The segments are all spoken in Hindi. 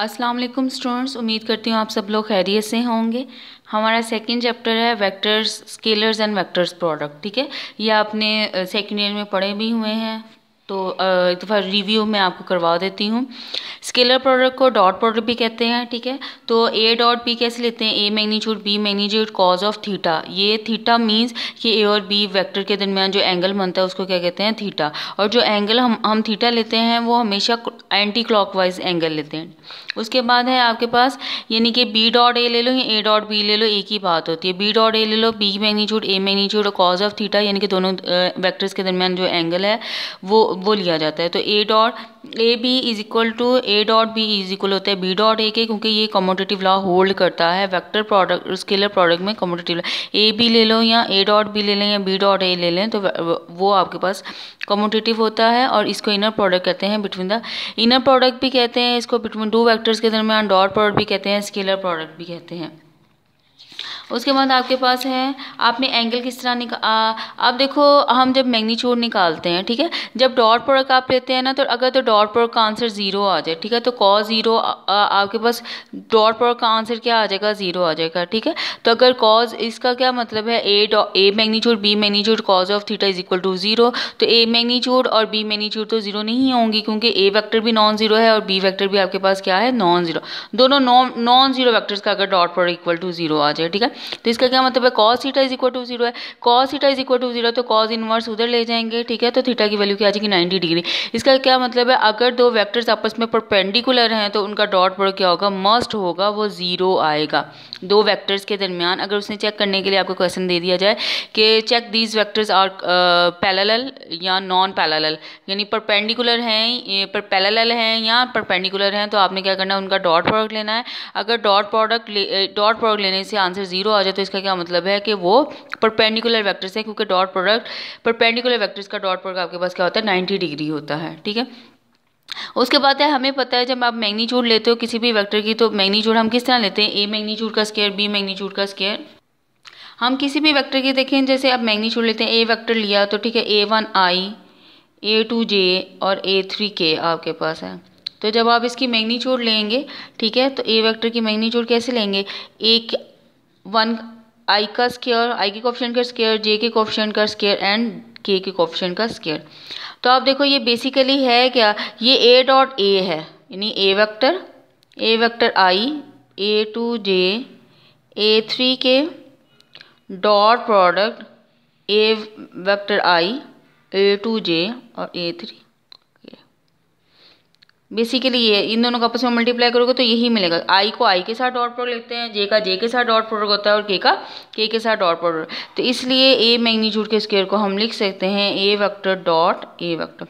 अस्सलाम वालेकुम स्टूडेंट्स उम्मीद करती हूँ आप सब लोग खैरियत से होंगे हमारा सेकंड चैप्टर है vectors scalars and vectors product ठीक है ये आपने सेकंड ईयर में पढ़े भी हुए हैं तो एक दफ़ा तो रिव्यू मैं आपको करवा देती हूँ स्केलर प्रोडक्ट को डॉट प्रोडक्ट भी कहते हैं ठीक है तो ए डॉट बी कैसे लेते हैं A magnitude B magnitude cos of theta ये थीटा मींस कि ए और बी वेक्टर के दरमियान जो एंगल बनता है उसको क्या कहते हैं थीटा और जो एंगल हम हम थीटा लेते हैं वो हमेशा एंटी क्लॉक एंगल लेते हैं उसके बाद है आपके पास यानी कि बी डॉट ए ले लो या ए डॉट बी ले लो एक ही बात होती है बी डॉट ए ले लो बी मैग्नीट्यूड ए मैग्नीट्यूड और कॉज ऑफ थीटा यानी कि दोनों वैक्टर्स के दरमियान जो एंगल है वो वो लिया जाता है तो A dot A B is equal to A dot B is equal होता है बी डॉट ए के क्योंकि ये कॉमोडेटिव लॉ होल्ड करता है वेक्टर प्रोडक्ट स्केलर प्रोडक्ट में कॉमोडेटिव लॉ ए बी ले लो या ए डॉट बी ले लें या बी डॉट ए ले लें तो वो आपके पास कॉमोडेटिव होता है और इसको इनर प्रोडक्ट कहते हैं बिटवीन द इनर प्रोडक्ट भी कहते हैं इसको बिटवीन टू वैक्टर्स के दरमियान डॉट प्रोडक्ट भी कहते हैं स्केलर प्रोडक्ट भी कहते हैं उसके बाद आपके पास है आपने एंगल किस तरह निकाल आप देखो हम जब मैग्नीच्यूड निकालते हैं ठीक है जब डॉट प्रोडक्ट आप लेते हैं ना तो अगर तो डॉट प्रोडक्ट का आंसर ज़ीरो आ जाए ठीक है तो कॉ ज़ीरो आपके पास डॉट प्रोडक्ट का आंसर क्या आ जाएगा ज़ीरो आ जाएगा ठीक है तो अगर कॉज इसका क्या मतलब है A dot A magnitude B magnitude cos of theta is equal to zero तो ए मैग्नीच्यूड और बी मैग्नीच्यूड तो ज़ीरो नहीं होंगी क्योंकि ए वैक्टर भी नॉन ज़ीरो है और बी वैक्टर भी आपके पास क्या है नॉन ज़ीरो दोनों नॉन नॉन ज़ीरो वैक्टर्स का अगर dot product equal to zero आ जाए ठीक है तो इसका क्या मतलब है cos theta is equal to zero है cos theta is equal to zero तो कॉस इनवर्स उधर ले जाएंगे ठीक है तो थीटा की वैल्यू क्या आ जाएगी नाइन्टी डिग्री इसका क्या मतलब है अगर दो वैक्टर्स आपस में परपेंडिकुलर हैं तो उनका डॉट प्रोडक्ट क्या होगा मस्ट होगा वो जीरो आएगा दो वैक्टर्स के दरमियान अगर उसने चेक करने के लिए आपको क्वेश्चन दे दिया जाए कि check these vectors are parallel या नॉन पैलल यानी परपेंडिकुलर हैं पर पैलल हैं या परपेंडिकुलर हैं तो आपने क्या करना है उनका डॉट प्रोडक्ट लेना है अगर डॉट प्रोडक्ट डॉट प्रोडक्ट लेने से आंसर जीरो जीरो आ जाए तो इसका क्या मतलब है कि वो परपेंडिकुलर वैक्टर्स हैं क्योंकि डॉट प्रोडक्ट परपेंडिकुलर वैक्टर्स का डॉट प्रोडक्ट आपके पास क्या होता है नाइन्टी डिग्री होता है ठीक है उसके बाद है हमें पता है जब आप मैग्नीच्यूड लेते हो किसी भी वेक्टर की तो मैग्नीच्यूड हम किस तरह लेते हैं ए मैग्नीच्यूड का स्केयर बी मैग्नीच्यूड का स्केयर हम किसी भी वेक्टर की देखें जैसे आप मैग्नीच्यूड लेते हैं ए वेक्टर लिया तो ठीक है A one I A two J और ए थ्री के आपके पास है तो जब आप इसकी मैग्नीच्यूड लेंगे ठीक है तो ए वेक्टर की मैग्नीच्यूड कैसे लेंगे ए वन आई का स्केयर आई के कॉप्शन का स्केयर जे के कॉप्शन का स्केयर एंड के के कॉप्शन का स्केयर तो आप देखो ये बेसिकली है क्या ये ए डॉट ए है यानी A vector A vector I A two J A three K dot product A vector I A two J और ए थ्री बेसिकली ये इन दोनों को आपस में मल्टीप्लाई करोगे तो यही मिलेगा आई को आई के साथ डॉट प्रोडक्ट लिखते हैं जे का जे के साथ डॉट प्रोडक्ट होता है और के का के के साथ डॉट प्रोडक्ट तो इसलिए ए मैग्नीट्यूड के स्केयर को हम लिख सकते हैं A vector dot A vector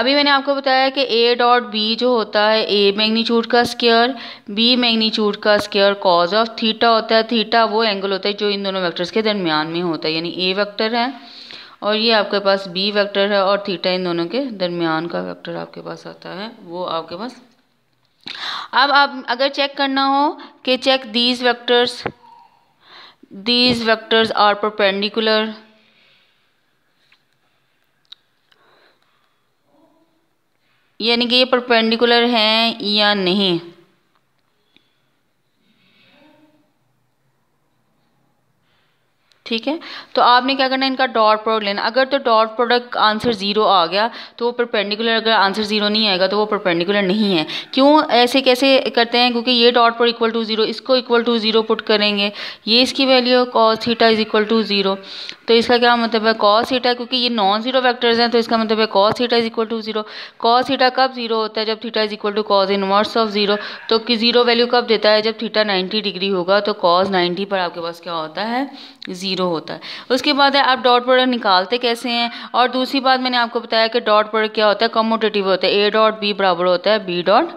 अभी मैंने आपको बताया कि ए डॉट बी जो होता है ए मैग्नीट्यूड का स्केयर बी मैग्नीट्यूड का स्केयर कॉज ऑफ थीटा होता है थीटा वो एंगल होता है जो इन दोनों वेक्टर्स के दरमियान में होता है यानी ए वेक्टर है और ये आपके पास बी वेक्टर है और थीटा इन दोनों के दरमियान का वेक्टर आपके पास आता है वो आपके पास अब आप अगर चेक करना हो कि check these vectors these vectors are perpendicular यानी कि ये परपेंडिकुलर हैं या नहीं ठीक है तो आपने क्या करना है इनका डॉट प्रोडक्ट लेना अगर तो डॉट प्रोडक्ट आंसर ज़ीरो आ गया तो वो परपेंडिकुलर अगर आंसर ज़ीरो नहीं आएगा तो वो परपेंडिकुलर नहीं है क्यों ऐसे कैसे करते हैं क्योंकि ये dot product equal to zero इसको इक्वल टू ज़ीरो पुट करेंगे ये इसकी value cos theta is equal to zero तो इसका क्या मतलब है कॉस हीटा क्योंकि ये नॉन जीरो वेक्टर्स हैं तो इसका मतलब है cos theta is equal to zero cos theta कब जीरो होता है जब theta is equal to cos inverse of zero तो कि जीरो वैल्यू कब देता है जब थीटा नाइन्टी डिग्री होगा तो कॉस नाइन्टी पर आपके पास क्या होता है जीरो होता है उसके बाद है आप डॉट प्रोडक्ट निकालते कैसे हैं और दूसरी बात मैंने आपको बताया कि डॉट प्रोडक्ट क्या होता है कमोटेटिव होता है ए डॉट बी बराबर होता है बी डॉट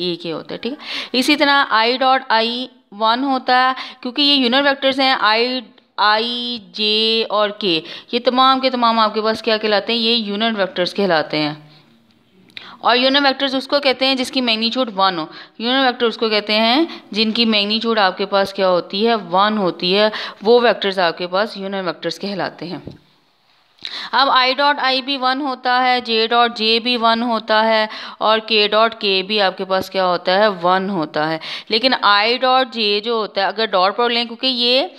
ए के होता है ठीक है इसी तरह आई डॉट आई वन होता है क्योंकि ये यूनिट वेक्टर्स हैं आई आई जे और के ये तमाम के तमाम आपके पास क्या कहलाते हैं ये यूनिट वेक्टर्स कहलाते हैं और यूनिट वेक्टर्स उसको कहते हैं जिसकी मैग्नीट्यूड वन हो यूनिट वेक्टर उसको कहते हैं जिनकी मैग्नीट्यूड आपके पास क्या होती है वन होती है वो वेक्टर्स आपके पास यूनिट वेक्टर्स कहलाते हैं अब आई डॉट आई भी वन होता है जे डॉट जे भी वन होता है और के डॉट के भी आपके पास क्या होता है वन होता है लेकिन आई डॉट जे जो होता है अगर डॉट पर लें क्योंकि ये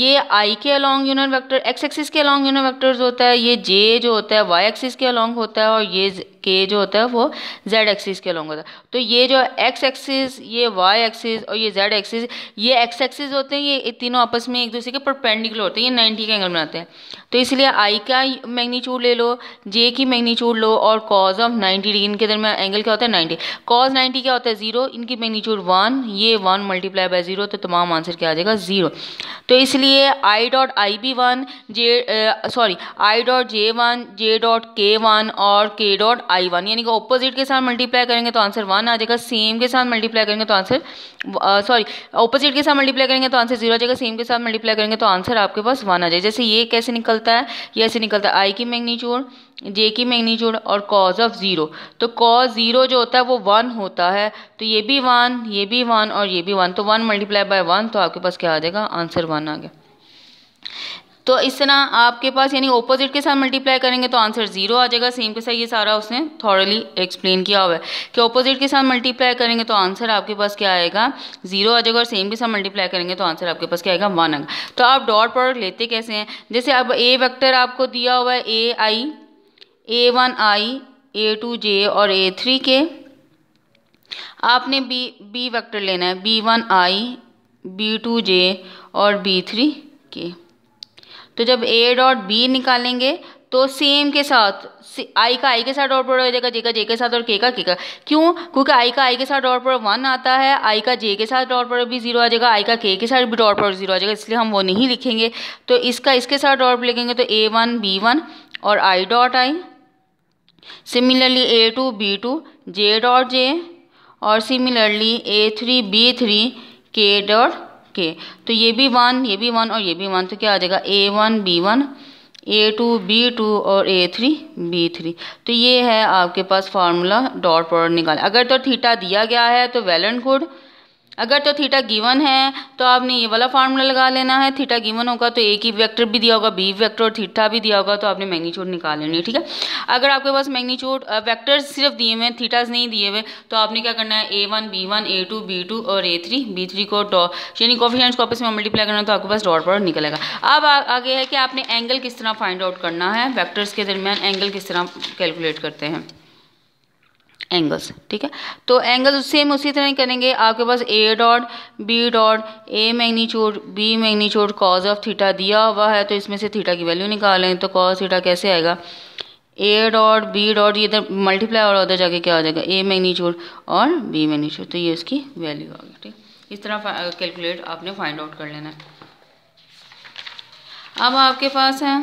ये आई के along unit vector X axis के अलॉन्ग यूनिट वेक्टर्स होता है ये जे जो होता है वाई एक्सिस के अलॉन्ग होता है और ये के जो होता है वो जेड एक्सिस के अलॉन्ग होता है तो ये जो एक्स एक्सिस ये वाई एक्सिस और ये जेड एक्सिस ये एक्स एक्सिस होते हैं ये तीनों आपस में एक दूसरे के परपेंडिकुलर होते हैं ये 90 के एंगल बनाते हैं तो इसलिए आई का मैग्नीच्यूड ले लो जे की मैग्नीच्यूड लो और कॉज ऑफ 90 डिग्री इनके दरमियान एंगल क्या होता है 90 कॉज 90 क्या होता है जीरो इनकी मैग्नीच्यूड वन ये वन मल्टीप्लाई बाय जीरो तो तमाम आंसर क्या आ जाएगा जीरो तो इसलिए I dot I B one J sorry I dot J one J dot K one और के डॉट आई वन यानी कि ऑपोजिट के साथ मल्टीप्लाई करेंगे तो आंसर वन आ जाएगा सेम के साथ मल्टीप्लाई करेंगे तो आंसर सॉरी ऑपोजिट के साथ मल्टीप्लाई करेंगे तो आंसर जीरो आ जाएगा सेम के साथ मल्टीप्लाई करेंगे तो आंसर आपके पास वन आ जाएगा जैसे ये कैसे निकल निकलता है ये ऐसे निकलता है आई की मैग्नीच्यूड जे की मैग्नीच्यूड और कॉज ऑफ ज़ीरो तो कॉज ज़ीरो जो होता है वो वन होता है तो ये भी वन ये भी वन और ये भी वन तो वन मल्टीप्लाई बाय वन तो आपके पास क्या आ जाएगा आंसर वन आ गया तो इस तरह आपके पास यानी ऑपोजिट के साथ मल्टीप्लाई करेंगे तो आंसर जीरो आ जाएगा सेम के साथ ये सारा उसने थॉरली एक्सप्लेन किया हुआ है कि ऑपोजिट के साथ मल्टीप्लाई करेंगे तो आंसर आपके पास क्या आएगा जीरो आ जाएगा और सेम के साथ मल्टीप्लाई करेंगे तो आंसर आपके पास क्या आएगा वन आएगा तो आप डॉट प्रोडक्ट लेते कैसे हैं जैसे अब ए वैक्टर आपको दिया हुआ है ए आई ए one I A two J और ए थ्री के आपने बी बी वैक्टर लेना है B one I B two J और बी थ्री के तो जब ए डॉट बी निकालेंगे तो सेम के साथ आई का आई के साथ डॉट प्रोडक्ट हो जाएगा जे का जे के साथ और के का के का क्यों क्योंकि आई का आई के साथ डॉट प्रोडक्ट वन आता है आई का जे के साथ डॉट प्रोडक्ट भी जीरो आ जाएगा आई का के के साथ भी डॉट प्रोडक्ट जीरो आ जाएगा इसलिए हम वो नहीं लिखेंगे तो इसका इसके साथ डॉट लिखेंगे तो ए वन बी वन और I dot I similarly A two B two J dot J और similarly A three B three K dot K तो ये भी वन ये भी वन और ये भी वन तो क्या आ जाएगा A one B one A two B two और ए थ्री बी थ्री तो ये है आपके पास फार्मूला डॉट प्रोडक्ट निकाल अगर तो थीटा दिया गया है तो वेल एंड गुड अगर तो थीटा गिवन है तो आपने ये वाला फार्मूला लगा लेना है थीटा गिवन होगा तो एक ही वेक्टर भी दिया होगा बी वेक्टर और थीटा भी दिया होगा तो आपने मैग्नीट्यूड निकाल लेनी है ठीक है अगर आपके पास मैग्नीट्यूड वेक्टर्स सिर्फ दिए हुए हैं थीटाज नहीं दिए हुए तो आपने क्या करना है A one B one A two B two और ए थ्री बी थ्री को डॉ यानी कॉफिशेंट्स को आपस में मल्टीप्लाई करना तो आपके पास डॉट पर निकलेगा अब आगे है कि आपने एंगल किस तरह फाइंड आउट करना है वैक्टर्स के दरमियान एंगल किस तरह कैलकुलेट करते हैं एंगल्स ठीक है तो एंगल्स सेम उसी तरह करेंगे आपके पास A dot B dot A magnitude B magnitude cos of theta दिया हुआ है तो इसमें से थीटा की वैल्यू निकालें तो कॉज थीटा कैसे आएगा ए डॉट बी डॉट ये इधर मल्टीप्लाई और उधर जाके क्या हो जाएगा ए मैग्नीच्यूड और बी मैग्नीच्यूड तो ये उसकी वैल्यू आ गई ठीक इस तरह कैलकुलेट आपने फाइंड आउट कर लेना है अब आपके पास है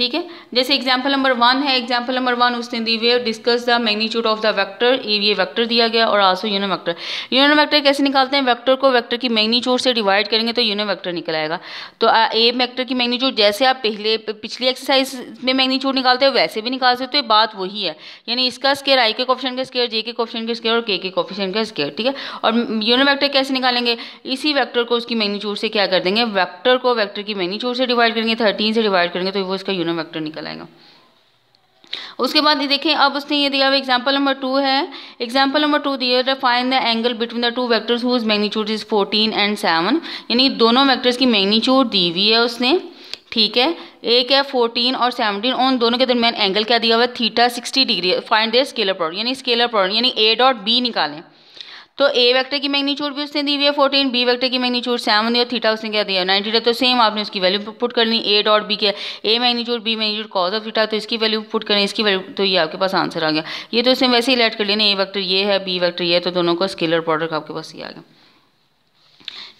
ठीक है जैसे एग्जाम्पल नंबर वन है एग्जाम्पल नंबर वन उसने दी हुई discuss the magnitude of the vector ये वैक्टर दिया गया और आसो यूनो वैक्टर यूनो वैक्टर कैसे निकालते हैं वैक्टर को वैक्टर की मैग्नीट्यूड से डिवाइड करेंगे तो यूनो वैक्टर निकल आएगा तो ए वैक्टर की मैग्नीट्यूड जैसे आप पहले पिछली एक्सरसाइज में मैग्नीट्यूड निकालते हो वैसे भी निकाल सकते हो तो बात वही है यानी इसका स्केयर आई के कॉप्शन का स्केयर जे के कॉप्शन का स्केयर और के के कॉप्शन का स्केयर ठीक है और यूनो वैक्टर कैसे निकालेंगे इसी वैक्टर को उसकी मैग्नीच्यूड से क्या कर देंगे वैक्टर को वैक्टर की मैग्नीच्यूड से डिवाइड करेंगे थर्टीन से डिवाइड करेंगे तो वो इसका यूनिट दोनों वैक्टर निकल आएगा उसके बाद ये देखें अब उसने ये दिया हुआ एग्जाम्पल नंबर टू है एग्जाम्पल नंबर टू दिए find the angle between the two vectors whose magnitude is fourteen and seven यानी दोनों वैक्टर्स की मैग्नीच्यूड दी हुई है उसने ठीक है एक है फोर्टीन और सेवनटीन उन दोनों के दरमियान एंगल क्या दिया हुआ है theta sixty degree find the scalar product यानी स्केलर प्रॉडक्ट यानी ए डॉट बी निकालें तो ए वेक्टर की मैग्नीट्यूड भी उसने दी हुई है फोर्टीन बी वेक्टर की मैग्नीट्यूड सेवन दिया थीटा उसने क्या दिया नाइनटी थीटा तो सेम आपने उसकी वैल्यू पुट करनी ए डॉट बी क्या A magnitude B magnitude cos of theta तो इसकी वैल्यू पुट करनी इसकी वैल्यू तो ये आपके पास आंसर आ गया ये तो उसने वैसे ही लेट कर लिया ए वैक्टर ये है बी वैक्टर ये है तो दोनों का स्केलर प्रोडक्ट आपके पास ये आ गया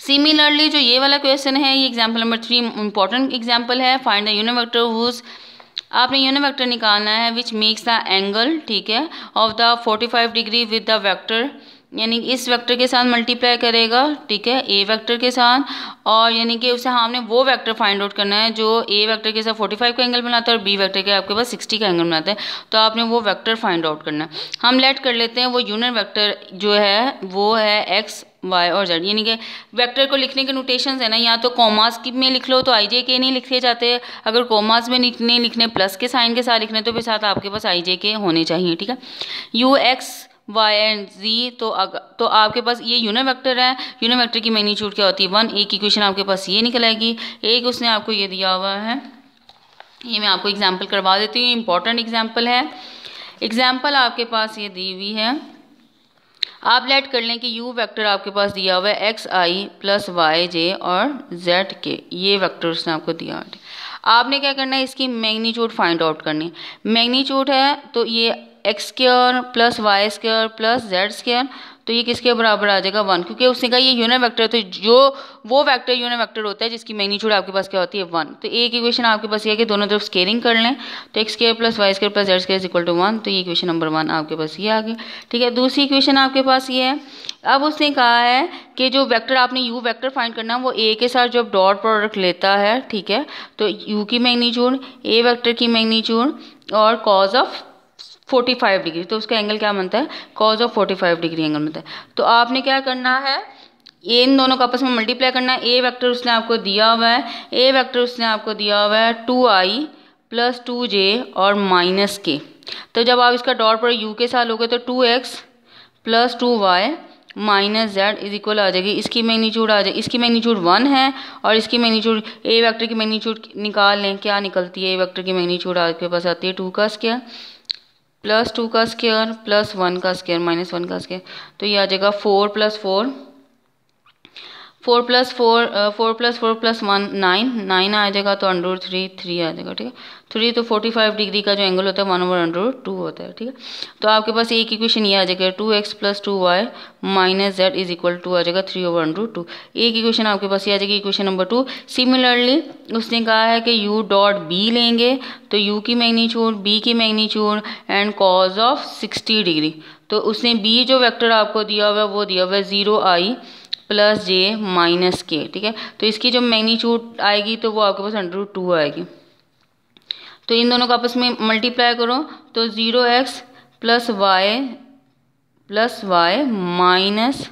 सिमिलरली जो ये वाला क्वेश्चन है ये example number three important example है find the unit vector whose आपने यूनिट वेक्टर निकालना है विच मेक्स द एंगल ठीक है of the 45 degree with the vector यानी इस वेक्टर के साथ मल्टीप्लाई करेगा ठीक है ए वेक्टर के साथ और यानी कि उसे हमने वो वेक्टर फाइंड आउट करना है जो ए वेक्टर के साथ 45 का एंगल बनाता है और बी वेक्टर के आपके पास 60 का एंगल बनाता है तो आपने वो वेक्टर फाइंड आउट करना है हम लेट कर लेते हैं वो यूनिट वेक्टर जो है वो है एक्स वाई और जेड यानी कि वेक्टर को लिखने के नोटेशन है ना या तो कॉमास की में लिख लो तो आई जे के नहीं लिखे जाते अगर कॉमास में नहीं लिखने प्लस के साइन के साथ लिखने तो फिर साथ आपके पास आई जे के होने चाहिए ठीक है U X y and z तो अग, तो आपके पास ये यूनिट वेक्टर है यूनिट वेक्टर की मैग्नीट्यूड क्या होती है वन एक इक्वेशन आपके पास ये निकल आएगी एक उसने आपको ये दिया हुआ है ये मैं आपको एग्जाम्पल करवा देती हूँ इंपॉर्टेंट एग्जाम्पल है एग्जाम्पल आपके पास ये दी हुई है आप लेट कर लें कि यू वेक्टर आपके पास दिया हुआ है X I plus Y J और जेड के ये वेक्टर उसने आपको दिया हुआ है आपने क्या करना है इसकी मैग्नीट्यूड फाइंड आउट करनी मैग्नीट्यूड है तो ये X square plus Y square plus Z square तो ये किसके बराबर आ जाएगा वन क्योंकि उसने कहा ये यूनिट वेक्टर है तो जो वो वेक्टर यूनिट वेक्टर होता है जिसकी मैग्नीट्यूड आपके पास क्या होती है वन तो एक इक्वेशन आपके पास ये है कि दोनों तरफ स्केयरिंग कर लें तो X square plus Y square plus Z square is equal to one तो ये इक्वेशन नंबर वन आपके पास ये आ गई ठीक है दूसरी इक्वेशन आपके पास ये है अब उसने कहा है कि जो वैक्टर आपने यू वैक्टर फाइंड करना है वो ए के साथ जब डॉट प्रोडक्ट लेता है ठीक है तो यू की मैग्नीच्यूड ए वैक्टर की मैग्नीच्यूड और cos of forty five degree तो उसका एंगल क्या बनता है cos of forty five degree angle बनता है तो आपने क्या करना है ए इन दोनों का आपस में मल्टीप्लाई करना है ए वेक्टर उसने आपको दिया हुआ है ए वेक्टर उसने आपको दिया हुआ है two I plus two J और माइनस के तो जब आप इसका डॉट पर यू के साथ लोगे तो two X plus two Y minus Z is equal आ जाएगी इसकी मैग्नीट्यूड आ जाएगी इसकी मैग्नीट्यूड वन है और इसकी मैग्नीट्यूड ए वेक्टर की मैग्नीट्यूड निकाल लें क्या निकलती है ए वेक्टर की मैग्नीट्यूड आपके पास आती है टू का स्क्वायर प्लस टू का स्केयर प्लस वन का स्केयर माइनस वन का स्केयर तो ये आ जाएगा four plus four four plus four four plus four plus one nine nine आ जाएगा तो अंडर थ्री थ्री आ जाएगा ठीक है थ्री तो फोर्टी फाइव डिग्री का जो एंगल होता है वन ओवर अंडर टू होता है ठीक है तो आपके पास एक इक्वेशन ये आ जाएगा two X plus two Y minus Z is equal to आ जाएगा थ्री ओवर अंडर टू एक इक्वेशन आपके पास ये आ जाएगी इक्वेशन नंबर टू सिमिलरली उसने कहा है कि यू डॉट बी लेंगे तो यू की मैग्नीच्यूड बी की magnitude and cos of sixty degree तो उसने बी जो वैक्टर आपको दिया हुआ है वो दिया हुआ है zero I plus J minus K ठीक है तो इसकी जो मैग्नीच्यूड आएगी तो वो आपके पास अंडर टू आएगी तो इन दोनों को आपस में मल्टीप्लाई करो तो zero X plus Y plus Y minus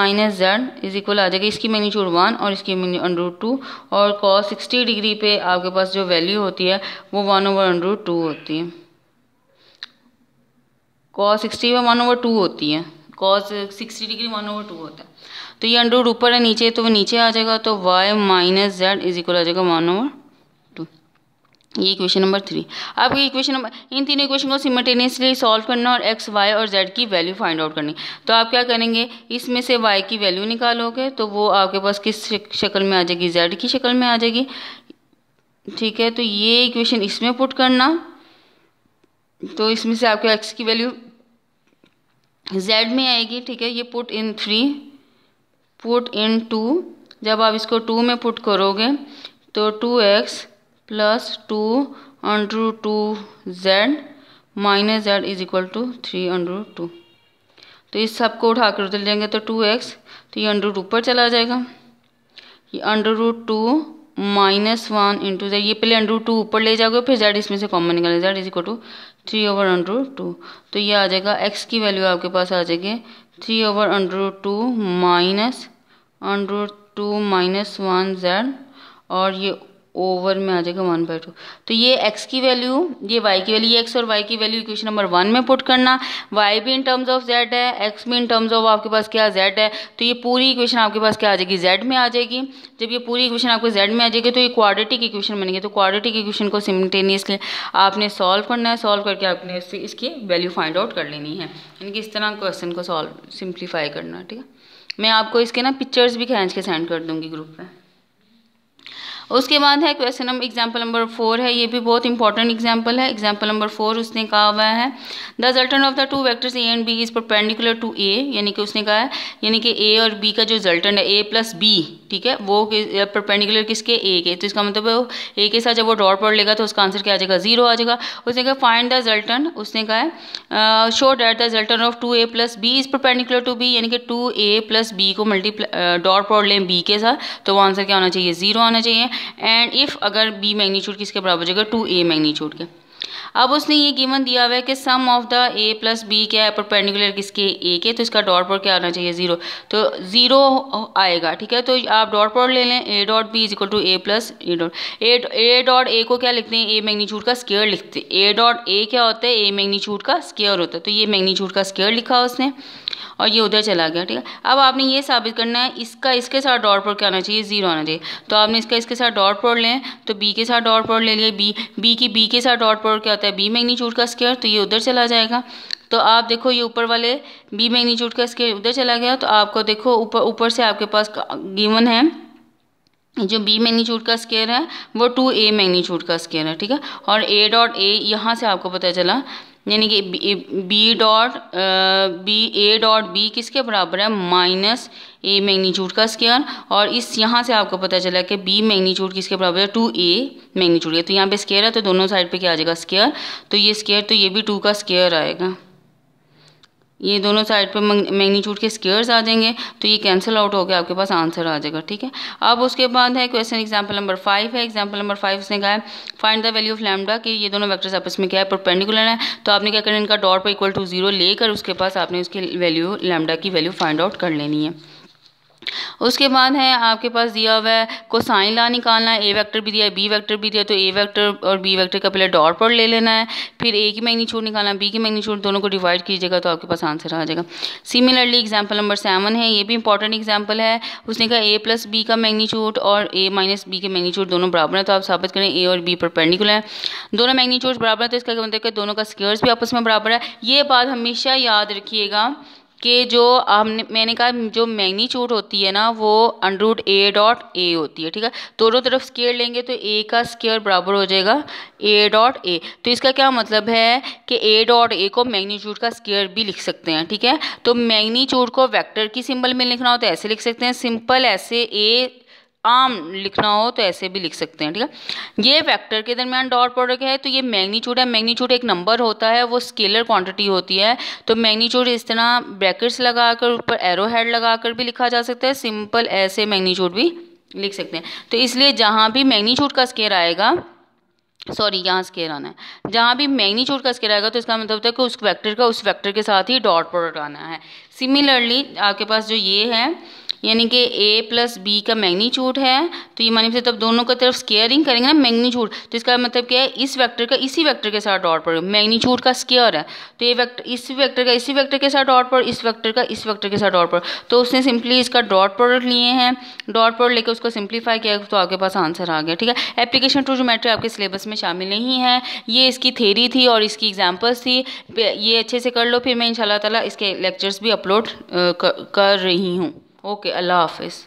minus Z is equal आ जाएगा इसकी मैग्नीच्यूड वन और इसकी अंडरूट टू और कॉस सिक्सटी डिग्री पे आपके पास जो वैल्यू होती है वो वन ओवर अंडरूट टू होती है कॉस सिक्सटी में वन ओवर टू होती है cos sixty degree one over two होता है तो ये अंडर ऊपर है नीचे तो वो नीचे आ जाएगा तो Y minus Z is equal आ जाएगा वन ओवर टू ये इक्वेशन नंबर थ्री अब ये इक्वेशन नंबर इन तीनों इक्वेशन को सिमटेनियसली सॉल्व करना और एक्स वाई और जेड की वैल्यू फाइंड आउट करनी तो आप क्या करेंगे इसमें से वाई की वैल्यू निकालोगे तो वो आपके पास किस शक्ल में आ जाएगी जेड की शक्ल में आ जाएगी ठीक है तो ये इक्वेशन इसमें पुट करना तो इसमें से आपको एक्स की वैल्यू जेड में आएगी ठीक है ये put in three put in two जब आप इसको टू में पुट करोगे तो two X plus two under root two Z minus Z is equal to three under root two तो इस सबको उठा कर चल जाएंगे तो टू एक्स तो ये अंडर रूट ऊपर चला जाएगा ये under root two minus one into Z ये पहले अंडर टू ऊपर ले जाओगे फिर जेड इसमें से कॉमन निकाले Z is equal to three over under two तो ये आ जाएगा एक्स की वैल्यू आपके पास आ जाएगी three over under two minus under two minus one Z और ये ओवर में आ जाएगा वन बाई टू तो ये एक्स की वैल्यू ये वाई की वैल्यू एक्स और वाई की वैल्यू इक्वेशन नंबर वन में पुट करना वाई भी इन टर्म्स ऑफ जेड है एक्स भी इन टर्म्स ऑफ आपके पास क्या जेड है तो ये पूरी इक्वेशन आपके पास क्या आ जाएगी जेड में आ जाएगी जब ये पूरी इक्वेशन आपके जेड में आ जाएगी तो ये क्वाड्रेटिक इक्वेशन बनेगी तो क्वाड्रेटिक इक्वेशन को सिमटेनियसली आपने सॉल्व करना है सॉल्व करके आपने इसकी वैल्यू फाइंड आउट कर लेनी है यानी कि इस तरह क्वेश्चन को सॉल्व सिंप्लीफाई करना ठीक है मैं आपको इसके ना पिक्चर्स भी खींच के सेंड कर दूँगी ग्रुप में उसके बाद है question number example number four है ये भी बहुत इंपॉर्टेंट एग्जाम्पल है एग्जाम्पल नंबर फोर उसने कहा हुआ है the resultant of the two vectors A and B is perpendicular to A यानी कि उसने कहा है यानी कि ए और बी का जो जल्टन है ए प्लस बी ठीक है वो परपेंडिकुलर किसके ए के तो इसका मतलब ए के साथ जब वो डॉट पड़ लेगा तो उसका आंसर क्या आ जाएगा जीरो आ जाएगा उसने कहा फाइंड द जल्टन उसने कहा है show that the resultant of two A plus B is perpendicular to B यानी कि टू ए प्लस बी को मल्टीप्लाई डॉट पॉड लें बी के साथ तो वो आंसर क्या होना चाहिए जीरो आना चाहिए एंड इफ़ अगर बी मैग्नीट्यूड किसके बराबर जाएगा टू ए मैग्नीट्यूड के अब उसने ये गिवन दिया हुआ है कि sum of the A plus B क्या है परपेंडिकुलर किसके ए के तो इसका डॉट पर क्या आना चाहिए ज़ीरो तो ज़ीरो आएगा ठीक है तो आप डॉट पर ले लें A dot B is equal to A plus A dot A A dot A को क्या लिखते हैं ए मैग्नीच्यूड का स्केयर लिखते हैं ए डॉट ए क्या होता है ए मैग्नीच्यूड का स्केयर होता है तो ये मैग्नीच्यूड का स्केयर लिखा उसने और ये उधर चला गया ठीक है अब आपने ये साबित करना है इसका इसके साथ डॉट पर क्या होना चाहिए ज़ीरो आना चाहिए तो आपने इसका इसके साथ डॉट प्रोडक्ट लें तो बी के साथ डॉट प्रोडक्ट ले लिया बी बी की बी के साथ डॉट प्रोडक्ट क्या होता है बी चूट का स्केयर तो ये उधर चला जाएगा तो आप देखो ये ऊपर वाले बी चूट का स्केयर उधर चला गया तो आपको देखो ऊपर ऊपर से आपके पास गिवन है जो बी चूट का स्केयर है वो टू ए चूट का स्केयर है ठीक है और ए डॉट ए यहाँ से आपको पता चला यानी कि B dot B A dot B किसके बराबर है माइनस ए मैग्नीट्यूड का स्केयर और इस यहाँ से आपको पता चला कि बी मैग्नीट्यूड किसके बराबर है टू ए मैग्नीट्यूड है तो यहाँ पे स्केयर है तो दोनों साइड पे क्या आ जाएगा स्केयर तो ये स्केयर तो ये भी टू का स्केयर आएगा ये दोनों साइड पे मैग्नीट्यूड के स्केयर्स आ जाएंगे तो ये कैंसिल आउट होकर आपके पास आंसर आ जाएगा ठीक है अब उसके बाद है क्वेश्चन एग्जांपल नंबर फाइव है एग्जाम्पल नंबर फाइव उसने कहा है find the value of lambda कि ये दोनों वैक्टर्स आपस में क्या है परपेंडिकुलर है तो आपने क्या करना इनका डॉट पर इक्वल टू जीरो लेकर उसके पास आपने उसकी वैल्यू लैमडा की वैल्यू फाइंड आउट कर लेनी है उसके बाद है आपके पास दिया हुआ है साइन ला निकालना है ए वेक्टर भी दिया बी वेक्टर भी दिया तो ए वेक्टर और बी वेक्टर का पहले डॉट पर ले लेना है फिर ए की मैग्नीट्यूड निकालना बी की मैग्नीट्यूड दोनों को डिवाइड कीजिएगा तो आपके पास आंसर आ जाएगा सिमिलरली एग्जाम्पल नंबर सेवन है ये भी इंपॉर्टेंट एग्जाम्पल है उसने कहा ए प्लस बी का मैग्नीट्यूड और ए माइनस बी के मैग्नीट्यूड दोनों बराबर है तो आप साबित करें ए और बी पर पेंडिकुलर है दोनों मैग्नीट्यूड बराबर है तो इसका मतलब दोनों का स्केयर्स भी आपस में बराबर है ये बात हमेशा याद रखिएगा कि जो हमने मैंने कहा जो मैग्नीट्यूड होती है ना वो अंडरूट ए डॉट ए होती है ठीक है दोनों तरफ स्केयर लेंगे तो ए का स्केयर बराबर हो जाएगा ए डॉट ए तो इसका क्या मतलब है कि ए डॉट ए को मैग्नीट्यूड का स्केयर भी लिख सकते हैं ठीक है तो चोट को वेक्टर की सिंबल में लिखना हो तो ऐसे लिख सकते हैं सिंपल ऐसे ए आम लिखना हो तो ऐसे भी लिख सकते हैं ठीक है ये वेक्टर के दरमियान डॉट प्रोडक्ट है तो ये मैग्नीच्यूड है मैग्नीच्यूड एक नंबर होता है वो स्केलर क्वांटिटी होती है तो मैग्नीच्यूड इस तरह ब्रैकेट्स लगाकर ऊपर एरो हेड लगाकर भी लिखा जा सकता है सिंपल ऐसे मैग्नीच्यूड भी लिख सकते हैं तो इसलिए जहाँ भी मैग्नीच्यूड का स्केयर आएगा सॉरी यहाँ स्केयर आना है जहाँ भी मैग्नीच्यूड का स्केयर आएगा तो इसका मतलब होता है कि उस वेक्टर का उस वेक्टर के साथ ही डॉट प्रोडक्ट आना है सिमिलरली आपके पास जो ये है यानी कि ए प्लस बी का मैग्नीच्यूड है तो ये मानी से तब दोनों की तरफ स्केयरिंग करेंगे ना मैग्नीच्यूड तो इसका मतलब क्या है इस वेक्टर का इसी वेक्टर के साथ डॉट पर मैग्नीच्यूड का स्केयर है तो ये वेक्टर इस वेक्टर का इसी वेक्टर के साथ डॉट पर इस वेक्टर का इस वेक्टर के साथ डॉट पर तो उसने सिंपली इसका डॉट प्रोडक्ट लिए हैं डॉट प्रोडक्ट लेकर उसको सिंप्लीफाई किया तो आपके पास आंसर आ गया ठीक है एप्लीकेशन टू जोमेट्री आपके सिलेबस में शामिल नहीं है ये इसकी थेरी थी और इसकी एग्जाम्पल्स थी ये अच्छे से कर लो फिर मैं इन ताला इसके लेक्चर्स भी अपलोड कर रही हूँ ओके अल्लाह हाफिज़